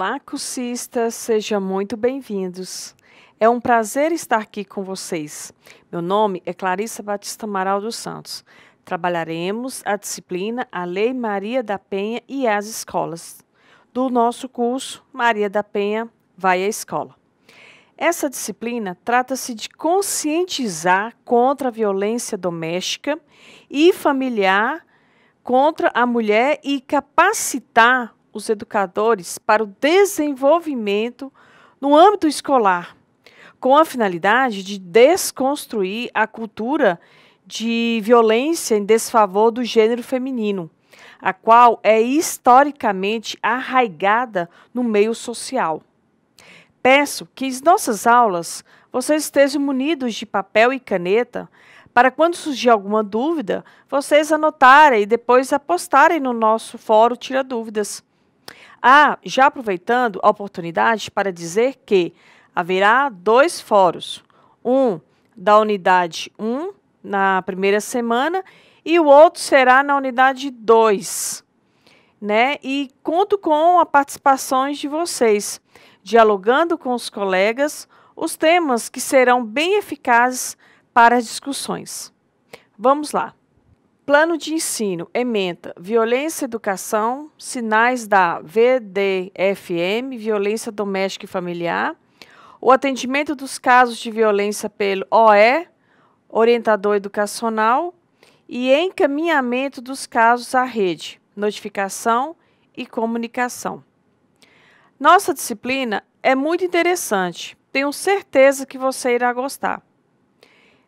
Olá, cursistas, sejam muito bem-vindos. É um prazer estar aqui com vocês. Meu nome é Clarissa Batista Amaral dos Santos. Trabalharemos a disciplina A Lei Maria da Penha e as Escolas, do nosso curso Maria da Penha Vai à Escola. Essa disciplina trata-se de conscientizar contra a violência doméstica e familiar contra a mulher e capacitar os educadores para o desenvolvimento no âmbito escolar, com a finalidade de desconstruir a cultura de violência em desfavor do gênero feminino, a qual é historicamente arraigada no meio social. Peço que em nossas aulas vocês estejam munidos de papel e caneta para quando surgir alguma dúvida, vocês anotarem e depois apostarem no nosso fórum Tira Dúvidas. Ah, já aproveitando a oportunidade para dizer que haverá dois fóruns, um da unidade 1 na primeira semana e o outro será na unidade 2, né? E conto com a participação de vocês, dialogando com os colegas os temas que serão bem eficazes para as discussões. Vamos lá. Plano de ensino, ementa, violência, educação, sinais da VDFM, violência doméstica e familiar, o atendimento dos casos de violência pelo OE, orientador educacional, e encaminhamento dos casos à rede, notificação e comunicação. Nossa disciplina é muito interessante, tenho certeza que você irá gostar.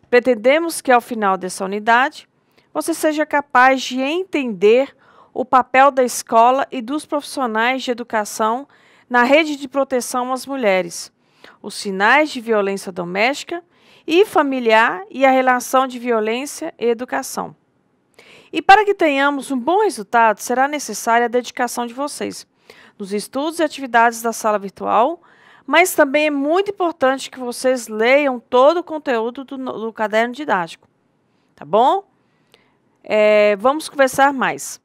Pretendemos que ao final dessa unidade você seja capaz de entender o papel da escola e dos profissionais de educação na rede de proteção às mulheres, os sinais de violência doméstica e familiar e a relação de violência e educação. E para que tenhamos um bom resultado, será necessária a dedicação de vocês nos estudos e atividades da sala virtual, mas também é muito importante que vocês leiam todo o conteúdo do, do caderno didático. Tá bom? É, vamos conversar mais.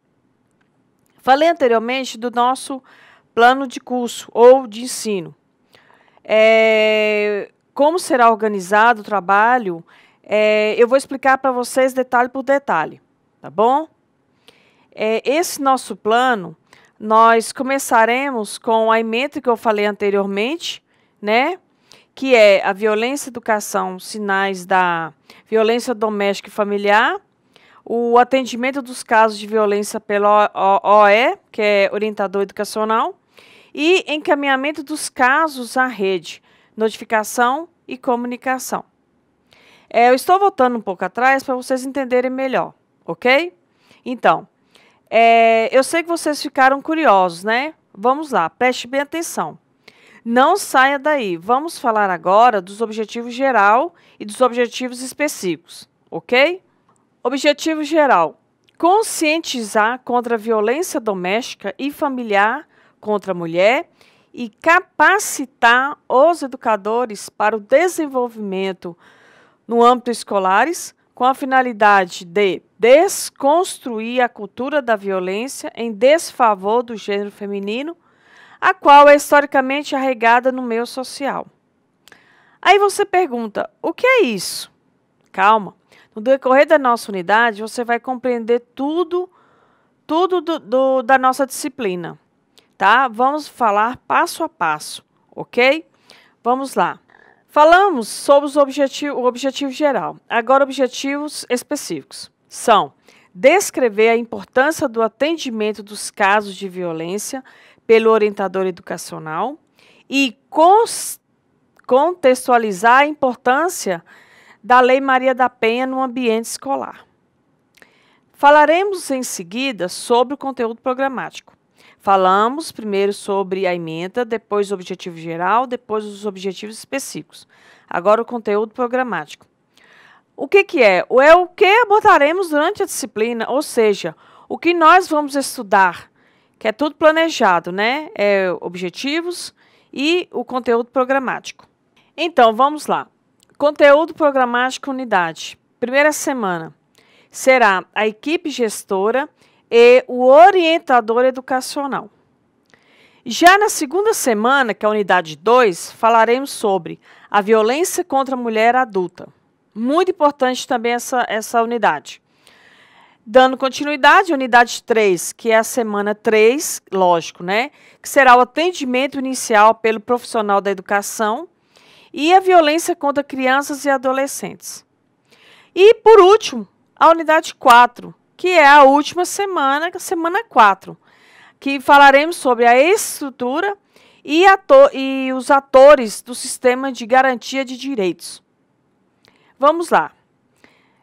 Falei anteriormente do nosso plano de curso ou de ensino. É, como será organizado o trabalho, é, eu vou explicar para vocês detalhe por detalhe, tá bom? É, esse nosso plano, nós começaremos com a emenda que eu falei anteriormente, né? que é a violência, educação, sinais da violência doméstica e familiar, o atendimento dos casos de violência pela OE, que é orientador educacional, e encaminhamento dos casos à rede, notificação e comunicação. É, eu estou voltando um pouco atrás para vocês entenderem melhor, ok? Então, é, eu sei que vocês ficaram curiosos, né? Vamos lá, preste bem atenção. Não saia daí. Vamos falar agora dos objetivos geral e dos objetivos específicos, ok? Objetivo geral: conscientizar contra a violência doméstica e familiar contra a mulher e capacitar os educadores para o desenvolvimento no âmbito escolares com a finalidade de desconstruir a cultura da violência em desfavor do gênero feminino, a qual é historicamente arraigada no meio social. Aí você pergunta: o que é isso? Calma. No decorrer da nossa unidade, você vai compreender tudo, tudo do, do, da nossa disciplina, tá? Vamos falar passo a passo, ok? Vamos lá. Falamos sobre os objetivo, o objetivo geral. Agora, objetivos específicos são descrever a importância do atendimento dos casos de violência pelo orientador educacional e contextualizar a importância da Lei Maria da Penha no ambiente escolar. Falaremos em seguida sobre o conteúdo programático. Falamos primeiro sobre a emenda, depois o objetivo geral, depois os objetivos específicos. Agora o conteúdo programático. O que, que é? É o que abordaremos durante a disciplina, ou seja, o que nós vamos estudar, que é tudo planejado, né? É objetivos e o conteúdo programático. Então, vamos lá. Conteúdo programático unidade. Primeira semana será a equipe gestora e o orientador educacional. Já na segunda semana, que é a unidade 2, falaremos sobre a violência contra a mulher adulta. Muito importante também essa, essa unidade. Dando continuidade, unidade 3, que é a semana 3, lógico, né? Que será o atendimento inicial pelo profissional da educação e a violência contra crianças e adolescentes. E, por último, a unidade 4, que é a última semana, semana 4, que falaremos sobre a estrutura e, ator, e os atores do sistema de garantia de direitos. Vamos lá.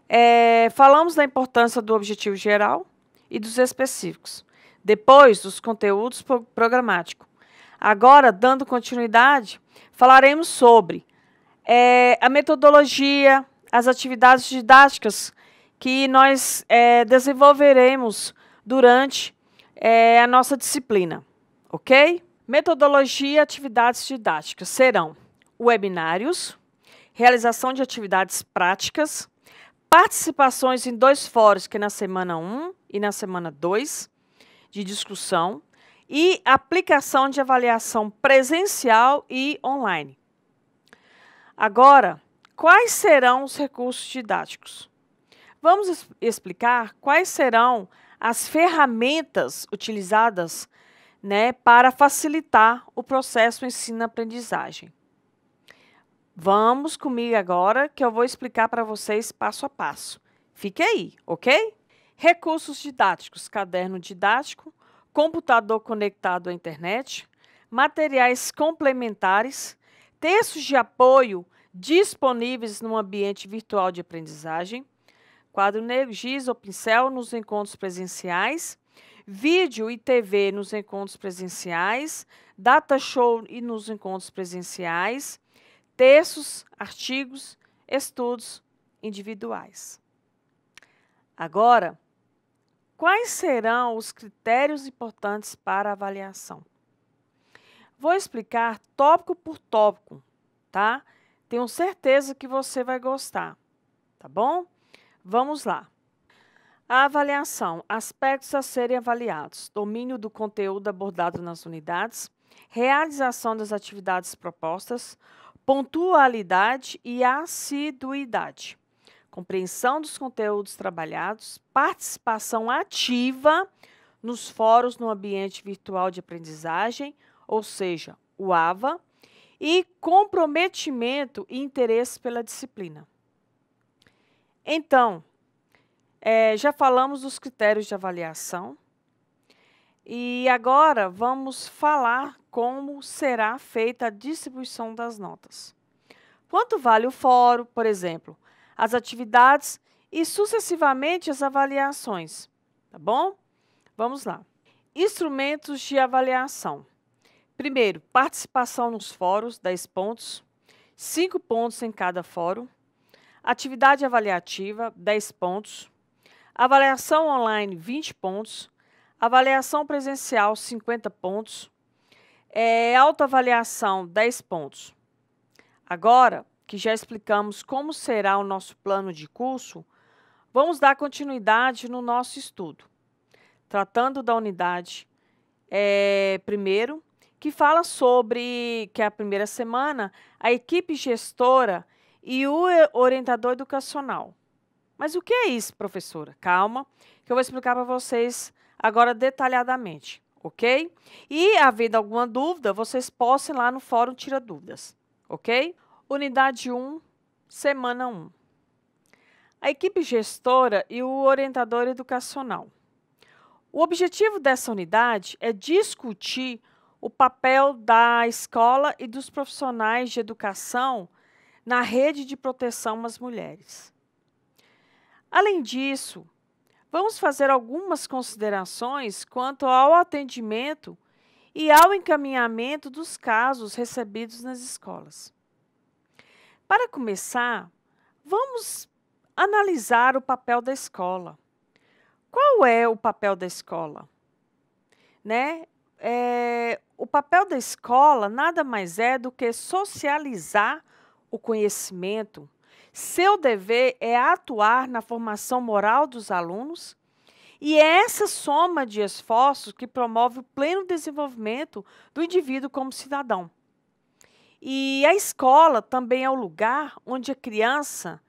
É, falamos da importância do objetivo geral e dos específicos, depois dos conteúdos programáticos. Agora, dando continuidade, falaremos sobre é, a metodologia, as atividades didáticas que nós é, desenvolveremos durante é, a nossa disciplina, ok? Metodologia e atividades didáticas serão webinários, realização de atividades práticas, participações em dois fóruns, que é na semana 1 e na semana 2, de discussão, e aplicação de avaliação presencial e online. Agora, quais serão os recursos didáticos? Vamos explicar quais serão as ferramentas utilizadas né, para facilitar o processo ensino-aprendizagem. Vamos comigo agora que eu vou explicar para vocês passo a passo. Fique aí, ok? Recursos didáticos: caderno didático, computador conectado à internet, materiais complementares, textos de apoio disponíveis no ambiente virtual de aprendizagem, quadro negro, giz ou pincel nos encontros presenciais, vídeo e TV nos encontros presenciais, data show e nos encontros presenciais, textos, artigos, estudos individuais. Agora, Quais serão os critérios importantes para avaliação? Vou explicar tópico por tópico, tá? Tenho certeza que você vai gostar, tá bom? Vamos lá. A avaliação: aspectos a serem avaliados, domínio do conteúdo abordado nas unidades, realização das atividades propostas, pontualidade e assiduidade compreensão dos conteúdos trabalhados, participação ativa nos fóruns no ambiente virtual de aprendizagem, ou seja, o AVA, e comprometimento e interesse pela disciplina. Então, é, já falamos dos critérios de avaliação e agora vamos falar como será feita a distribuição das notas. Quanto vale o fórum, por exemplo? as atividades e sucessivamente as avaliações, tá bom? Vamos lá. Instrumentos de avaliação. Primeiro, participação nos fóruns, 10 pontos, 5 pontos em cada fórum. Atividade avaliativa, 10 pontos. Avaliação online, 20 pontos. Avaliação presencial, 50 pontos. É, autoavaliação, 10 pontos. Agora, que já explicamos como será o nosso plano de curso, vamos dar continuidade no nosso estudo, tratando da unidade é, primeiro, que fala sobre que é a primeira semana a equipe gestora e o orientador educacional. Mas o que é isso, professora? Calma, que eu vou explicar para vocês agora detalhadamente, ok? E havendo alguma dúvida, vocês postem lá no fórum Tira Dúvidas, ok? Unidade 1, Semana 1. A equipe gestora e o orientador educacional. O objetivo dessa unidade é discutir o papel da escola e dos profissionais de educação na rede de proteção às mulheres. Além disso, vamos fazer algumas considerações quanto ao atendimento e ao encaminhamento dos casos recebidos nas escolas. Para começar, vamos analisar o papel da escola. Qual é o papel da escola? Né? É, o papel da escola nada mais é do que socializar o conhecimento. Seu dever é atuar na formação moral dos alunos e é essa soma de esforços que promove o pleno desenvolvimento do indivíduo como cidadão. E a escola também é o lugar onde a criança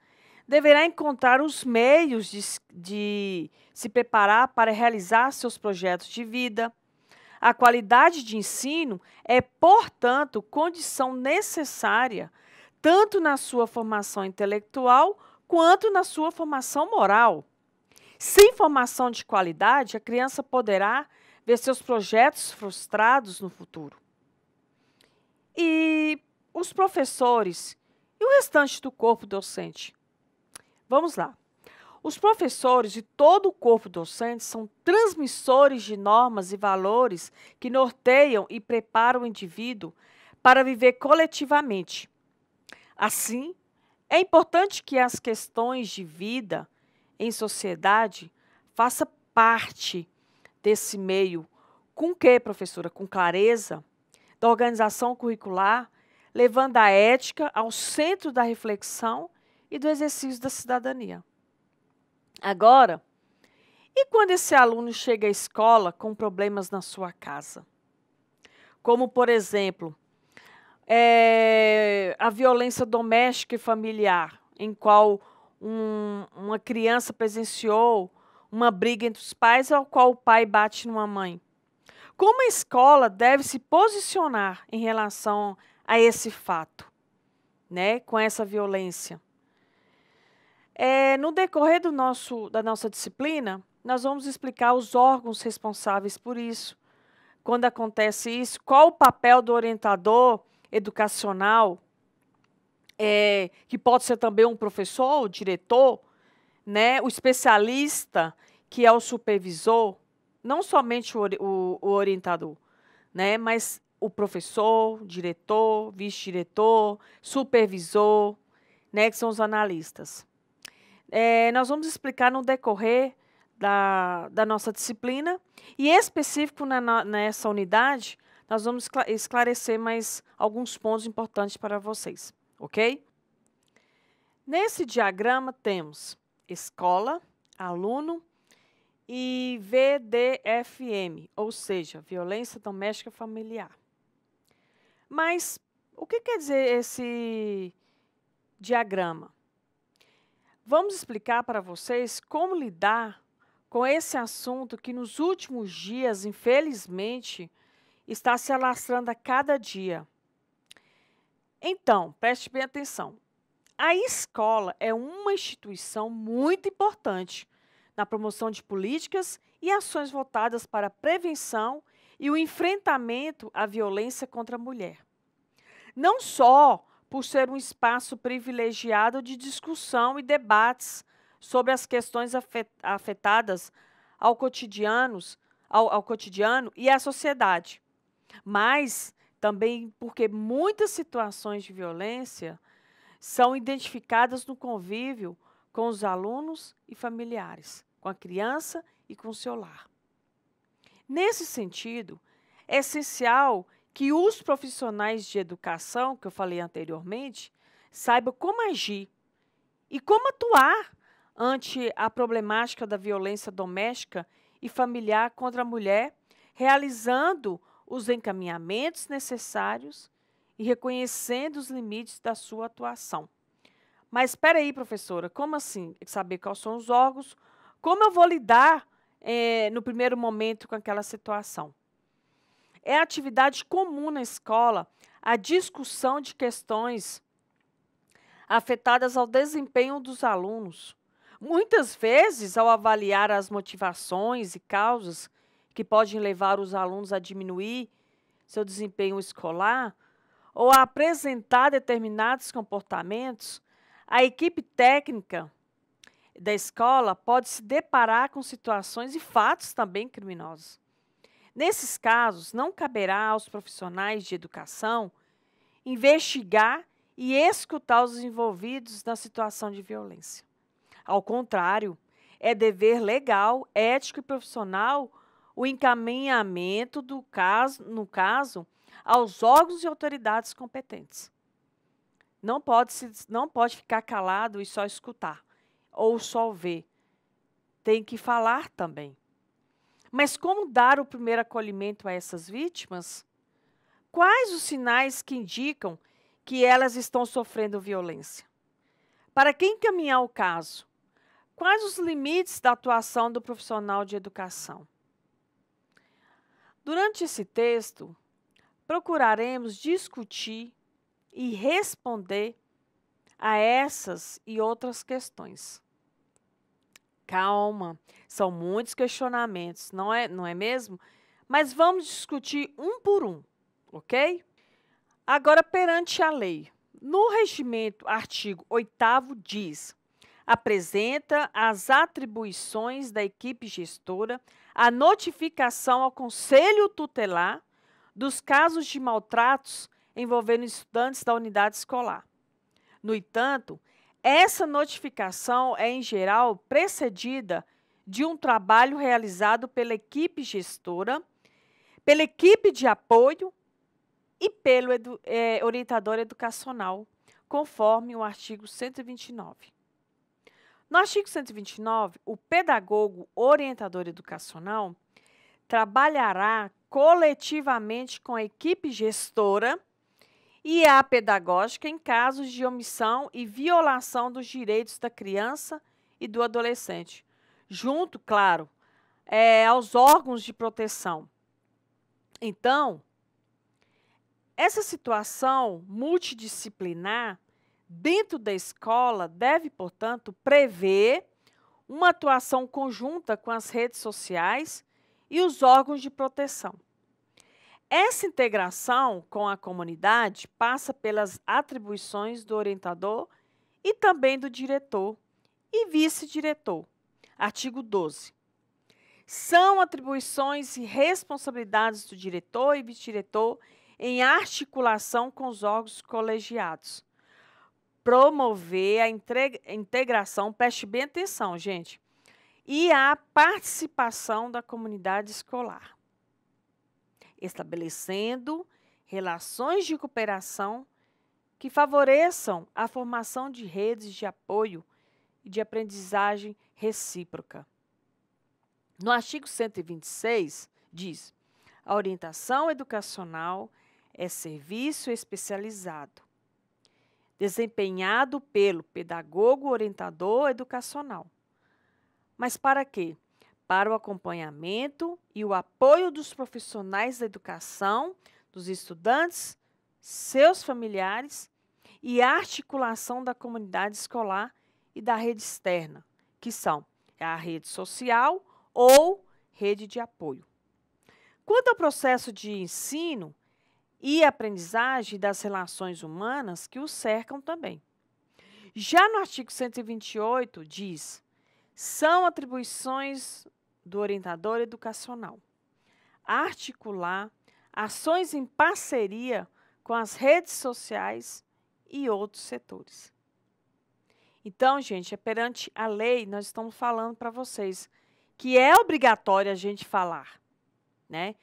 deverá encontrar os meios de, de, se preparar para realizar seus projetos de vida. A qualidade de ensino é, portanto, condição necessária tanto na sua formação intelectual quanto na sua formação moral. Sem formação de qualidade, a criança poderá ver seus projetos frustrados no futuro e os professores e o restante do corpo docente? Vamos lá. Os professores e todo o corpo docente são transmissores de normas e valores que norteiam e preparam o indivíduo para viver coletivamente. Assim, é importante que as questões de vida em sociedade façam parte desse meio. Com que, professora? Com clareza, da organização curricular, levando a ética ao centro da reflexão e do exercício da cidadania. Agora, e quando esse aluno chega à escola com problemas na sua casa? Como, por exemplo, é, a violência doméstica e familiar, em qual um, uma criança presenciou uma briga entre os pais, ao qual o pai bate numa mãe. Como a escola deve se posicionar em relação a esse fato, né, com essa violência? É, no decorrer do nosso, da nossa disciplina, nós vamos explicar os órgãos responsáveis por isso. Quando acontece isso, qual o papel do orientador educacional, é, que pode ser também um professor, o diretor, né, o especialista, que é o supervisor, não somente o, o, o orientador, né? Mas o professor, diretor, vice-diretor, supervisor, né? Que são os analistas. É, nós vamos explicar no decorrer da, da nossa disciplina e específico na, nessa unidade, nós vamos esclarecer mais alguns pontos importantes para vocês, ok? Nesse diagrama temos escola, aluno e VDFM, ou seja, violência doméstica familiar. Mas o que quer dizer esse diagrama? Vamos explicar para vocês como lidar com esse assunto que nos últimos dias, infelizmente, está se alastrando a cada dia. Então, preste bem atenção. A escola é uma instituição muito importante na promoção de políticas e ações voltadas para a prevenção e o enfrentamento à violência contra a mulher. Não só por ser um espaço privilegiado de discussão e debates sobre as questões afetadas ao cotidiano, ao, ao cotidiano e à sociedade, mas também porque muitas situações de violência são identificadas no convívio com os alunos e familiares, com a criança e com o seu lar. Nesse sentido, é essencial que os profissionais de educação, que eu falei anteriormente, saibam como agir e como atuar ante a problemática da violência doméstica e familiar contra a mulher, realizando os encaminhamentos necessários e reconhecendo os limites da sua atuação. Mas espera aí, professora, como assim? Saber quais são os órgãos, como eu vou lidar é, no primeiro momento com aquela situação? É atividade comum na escola a discussão de questões afetadas ao desempenho dos alunos. Muitas vezes, ao avaliar as motivações e causas que podem levar os alunos a diminuir seu desempenho escolar, ou a apresentar determinados comportamentos, a equipe técnica da escola pode se deparar com situações e fatos também criminosos. Nesses casos, não caberá aos profissionais de educação investigar e escutar os envolvidos na situação de violência. Ao contrário, é dever legal, ético e profissional o encaminhamento do caso, no caso, aos órgãos e autoridades competentes. Não pode, se, não pode ficar calado e só escutar ou só ver. Tem que falar também. Mas como dar o primeiro acolhimento a essas vítimas? Quais os sinais que indicam que elas estão sofrendo violência? Para quem encaminhar o caso? Quais os limites da atuação do profissional de educação? Durante esse texto, procuraremos discutir e responder a essas e outras questões. Calma, são muitos questionamentos, não é, não é mesmo? Mas vamos discutir um por um, ok? Agora, perante a lei. No regimento, artigo 8 diz: apresenta as atribuições da equipe gestora, a notificação ao Conselho Tutelar dos casos de maltratos envolvendo estudantes da unidade escolar. No entanto, essa notificação é, em geral, precedida de um trabalho realizado pela equipe gestora, pela equipe de apoio e pelo edu é, orientador educacional, conforme o artigo 129. No artigo 129, o pedagogo orientador educacional trabalhará coletivamente com a equipe gestora e a pedagógica em casos de omissão e violação dos direitos da criança e do adolescente, junto, claro, é, aos órgãos de proteção. Então, essa situação multidisciplinar dentro da escola deve, portanto, prever uma atuação conjunta com as redes sociais e os órgãos de proteção. Essa integração com a comunidade passa pelas atribuições do orientador e também do diretor e vice-diretor. Artigo 12. São atribuições e responsabilidades do diretor e vice-diretor em articulação com os órgãos colegiados. Promover a integração, preste bem atenção, gente, e a participação da comunidade escolar estabelecendo relações de cooperação que favoreçam a formação de redes de apoio e de aprendizagem recíproca. No artigo 126, diz: a orientação educacional é serviço especializado, desempenhado pelo pedagogo orientador educacional. Mas para quê? para o acompanhamento e o apoio dos profissionais da educação, dos estudantes, seus familiares e a articulação da comunidade escolar e da rede externa, que são a rede social ou rede de apoio. Quanto ao processo de ensino e aprendizagem das relações humanas que o cercam também. Já no artigo 128 diz: são atribuições do orientador educacional. Articular ações em parceria com as redes sociais e outros setores. Então, gente, é perante a lei, nós estamos falando para vocês que é obrigatório a gente falar, né?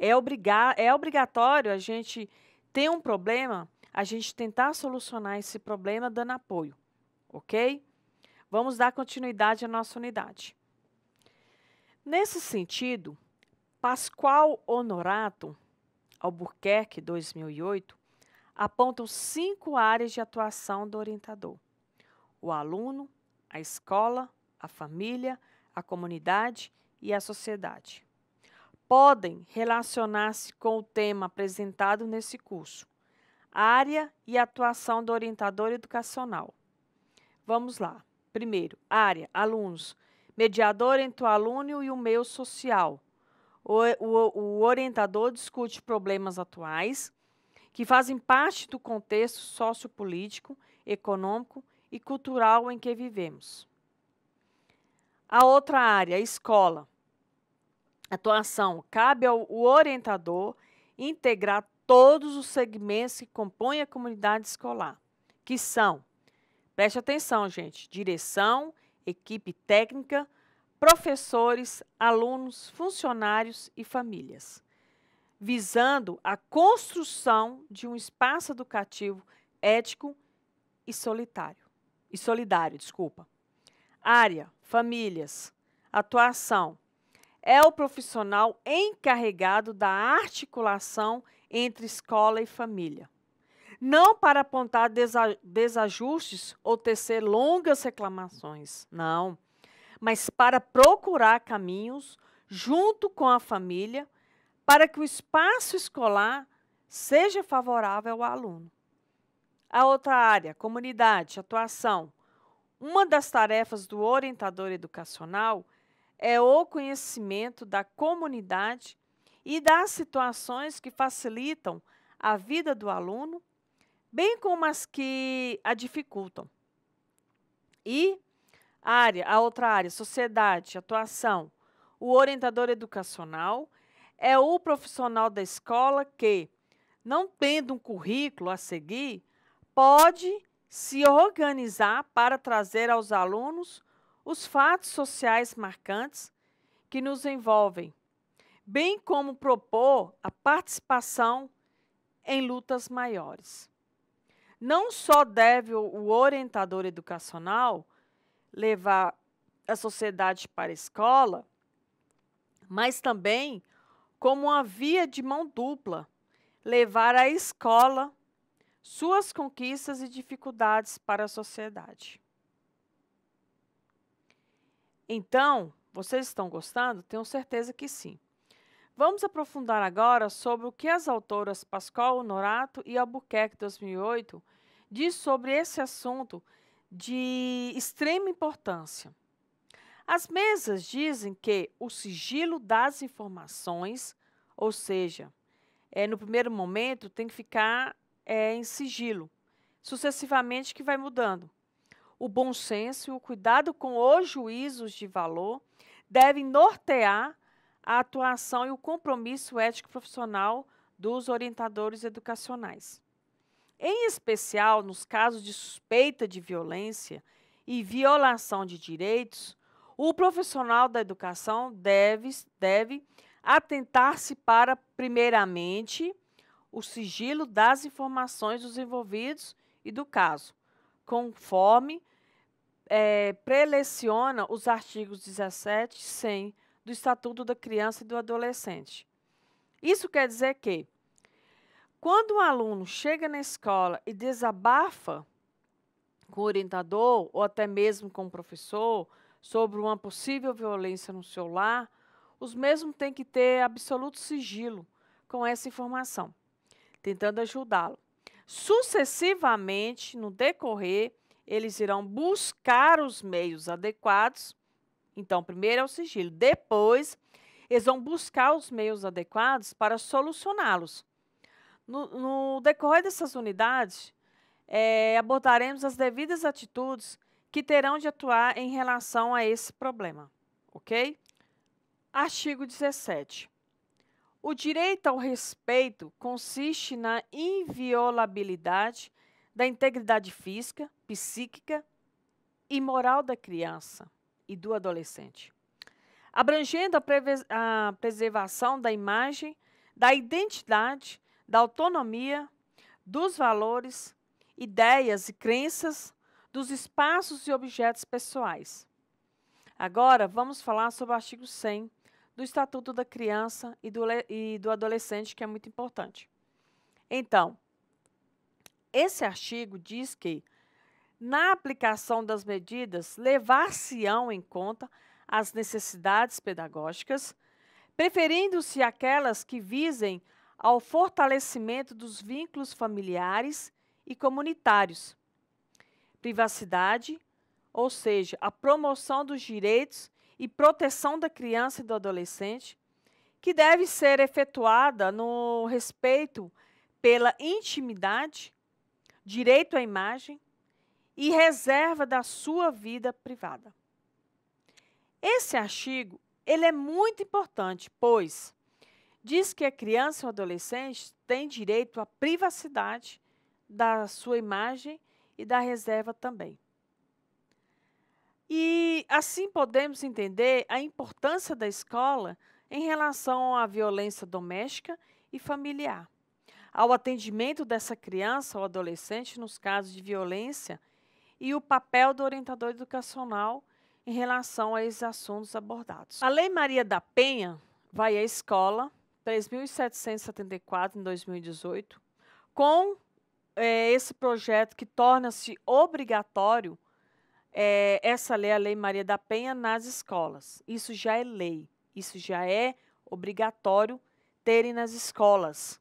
É, obrigar, é obrigatório a gente ter um problema, a gente tentar solucionar esse problema dando apoio, ok? Vamos dar continuidade à nossa unidade. Nesse sentido, Pascoal Honorato, Albuquerque, 2008, apontam cinco áreas de atuação do orientador: o aluno, a escola, a família, a comunidade e a sociedade. Podem relacionar-se com o tema apresentado nesse curso, área e atuação do orientador educacional. Vamos lá. Primeiro, área, alunos, mediador entre o aluno e o meio social. O, o, o orientador discute problemas atuais que fazem parte do contexto sociopolítico, econômico e cultural em que vivemos. A outra área, a escola. Atuação. Cabe ao orientador integrar todos os segmentos que compõem a comunidade escolar, que são Preste atenção, gente. Direção, equipe técnica, professores, alunos, funcionários e famílias, visando a construção de um espaço educativo ético e solitário. E solidário, desculpa. Área, famílias, atuação. É o profissional encarregado da articulação entre escola e família não para apontar desajustes ou tecer longas reclamações, não, mas para procurar caminhos junto com a família para que o espaço escolar seja favorável ao aluno. A outra área, comunidade, atuação. Uma das tarefas do orientador educacional é o conhecimento da comunidade e das situações que facilitam a vida do aluno bem como as que a dificultam. E a área, a outra área, sociedade, atuação, o orientador educacional é o profissional da escola que, não tendo um currículo a seguir, pode se organizar para trazer aos alunos os fatos sociais marcantes que nos envolvem, bem como propor a participação em lutas maiores não só deve o orientador educacional levar a sociedade para a escola, mas também como uma via de mão dupla, levar à escola suas conquistas e dificuldades para a sociedade. Então, vocês estão gostando? Tenho certeza que sim. Vamos aprofundar agora sobre o que as autoras Pascoal Honorato e Albuquerque 2008 diz sobre esse assunto de extrema importância. As mesas dizem que o sigilo das informações, ou seja, é, no primeiro momento tem que ficar é, em sigilo, sucessivamente que vai mudando. O bom senso e o cuidado com os juízos de valor devem nortear a atuação e o compromisso ético profissional dos orientadores educacionais. Em especial, nos casos de suspeita de violência e violação de direitos, o profissional da educação deve, deve atentar-se para, primeiramente, o sigilo das informações dos envolvidos e do caso, conforme é, preleciona os artigos 17 e 100 do Estatuto da Criança e do Adolescente. Isso quer dizer que, quando um aluno chega na escola e desabafa com o orientador ou até mesmo com o professor sobre uma possível violência no seu lar, os mesmos têm que ter absoluto sigilo com essa informação, tentando ajudá-lo. Sucessivamente, no decorrer, eles irão buscar os meios adequados então, primeiro é o sigilo. Depois, eles vão buscar os meios adequados para solucioná-los. No, no, decorrer dessas unidades, é, abordaremos as devidas atitudes que terão de atuar em relação a esse problema, ok? Artigo 17. O direito ao respeito consiste na inviolabilidade da integridade física, psíquica e moral da criança, e do adolescente, abrangendo a, a preservação da imagem, da identidade, da autonomia, dos valores, ideias e crenças, dos espaços e objetos pessoais. Agora, vamos falar sobre o artigo 100 do Estatuto da Criança e do, e do Adolescente, que é muito importante. Então, esse artigo diz que na aplicação das medidas, levar-se-ão em conta as necessidades pedagógicas, preferindo-se aquelas que visem ao fortalecimento dos vínculos familiares e comunitários. Privacidade, ou seja, a promoção dos direitos e proteção da criança e do adolescente, que deve ser efetuada no respeito pela intimidade, direito à imagem, e reserva da sua vida privada. Esse artigo ele é muito importante, pois diz que a criança ou adolescente tem direito à privacidade da sua imagem e da reserva também. E assim podemos entender a importância da escola em relação à violência doméstica e familiar, ao atendimento dessa criança ou adolescente nos casos de violência e o papel do orientador educacional em relação a esses assuntos abordados. A Lei Maria da Penha vai à escola 3.774 em 2018 com é, esse projeto que torna-se obrigatório é, essa lei, a Lei Maria da Penha, nas escolas. Isso já é lei, isso já é obrigatório terem nas escolas.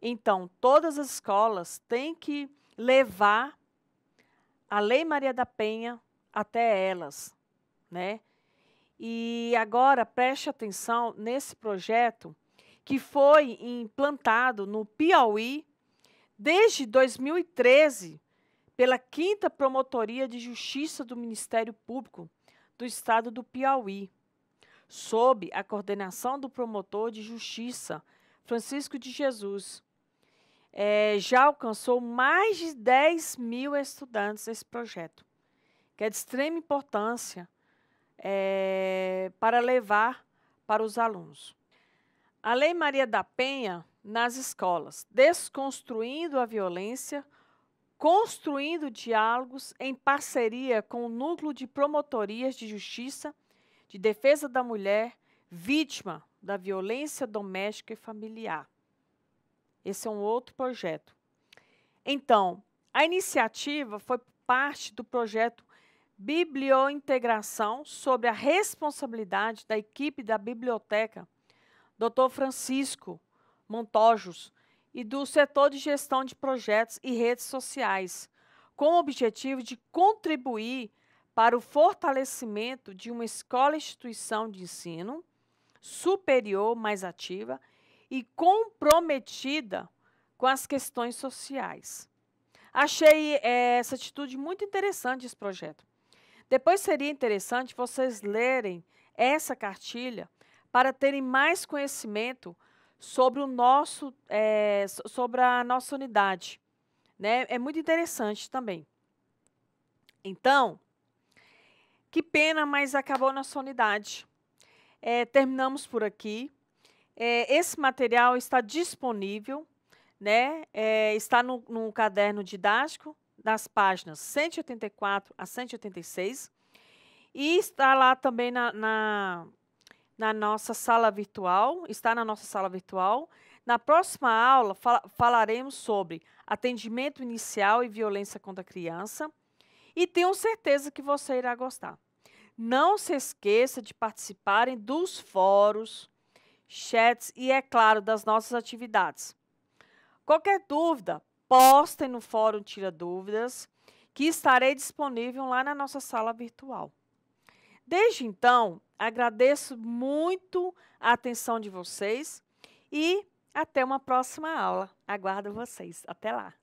Então, todas as escolas têm que levar a Lei Maria da Penha até elas, né? E agora preste atenção nesse projeto que foi implantado no Piauí desde 2013 pela 5 Promotoria de Justiça do Ministério Público do Estado do Piauí, sob a coordenação do promotor de justiça Francisco de Jesus é, já alcançou mais de 10 mil estudantes esse projeto, que é de extrema importância é, para levar para os alunos. A Lei Maria da Penha nas escolas, desconstruindo a violência, construindo diálogos em parceria com o Núcleo de Promotorias de Justiça de Defesa da Mulher Vítima da Violência Doméstica e Familiar. Esse é um outro projeto. Então, a iniciativa foi parte do projeto Bibliointegração sobre a responsabilidade da equipe da biblioteca Dr. Francisco Montojos e do setor de gestão de projetos e redes sociais, com o objetivo de contribuir para o fortalecimento de uma escola instituição de ensino superior mais ativa e comprometida com as questões sociais. Achei é, essa atitude muito interessante, esse projeto. Depois seria interessante vocês lerem essa cartilha para terem mais conhecimento sobre o nosso, é, sobre a nossa unidade. Né? É muito interessante também. Então, que pena, mas acabou nossa unidade. É, terminamos por aqui. É, esse material está disponível, né? É, está no, no caderno didático das páginas 184 a 186 e está lá também na, na, na nossa sala virtual, está na nossa sala virtual. Na próxima aula fal falaremos sobre atendimento inicial e violência contra a criança e tenho certeza que você irá gostar. Não se esqueça de participarem dos fóruns chats e, é claro, das nossas atividades. Qualquer dúvida, postem no Fórum Tira Dúvidas, que estarei disponível lá na nossa sala virtual. Desde então, agradeço muito a atenção de vocês e até uma próxima aula. Aguardo vocês. Até lá!